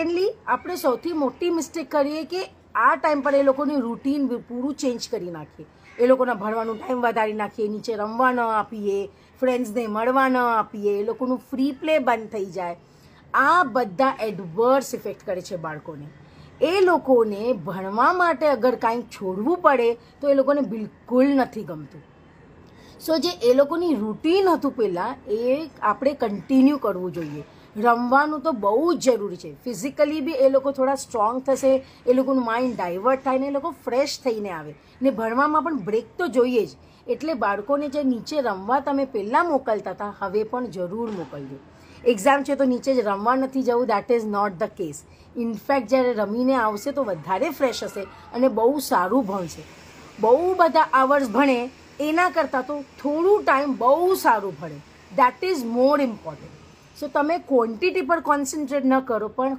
secondly આપણે સૌથી મોટી મિસ્ટેક કરીએ કે આ ટાઈમ પર એ લોકોની રૂટીન પૂરું ચેન્જ કરી નાખીએ એ લોકોના ભણવાનું ટાઈમ વધારી નાખીએ નીચે રમવા ન આપીએ ફ્રેન્ડ્સને મળવા ન આપીએ એ લોકોનું ફ્રી પ્લે બંધ થઈ જાય આ બધા એડવર્સ ઇફેક્ટ કરે છે બાળકોને એ લોકોને ભણવા માટે અગર કાંઈક છોડવું પડે તો એ લોકોને બિલકુલ નથી ગમતું સો જે એ લોકોની રૂટીન હતું પહેલાં એ આપણે કન્ટિન્યુ કરવું જોઈએ રમવાનું તો બહુ જ જરૂરી છે ફિઝિકલી બી એ લોકો થોડા સ્ટ્રોંગ થશે એ લોકોનું માઇન્ડ ડાયવર્ટ થાય ને એ લોકો ફ્રેશ થઈને આવે ને ભણવામાં પણ બ્રેક તો જોઈએ જ એટલે બાળકોને જે નીચે રમવા તમે પહેલાં મોકલતા હતા હવે પણ જરૂર મોકલજો એક્ઝામ છે તો નીચે જ રમવા નથી જવું that is not the case in fact જ્યારે રમીને આવશે તો વધારે ફ્રેશ હશે અને બહુ સારું ભણશે બહુ બધા આવર્સ ભણે એના કરતાં તો થોડું ટાઈમ બહુ સારું ભણે that is more important so તમે ક્વોન્ટિટી પર કોન્સન્ટ્રેટ ન કરો પણ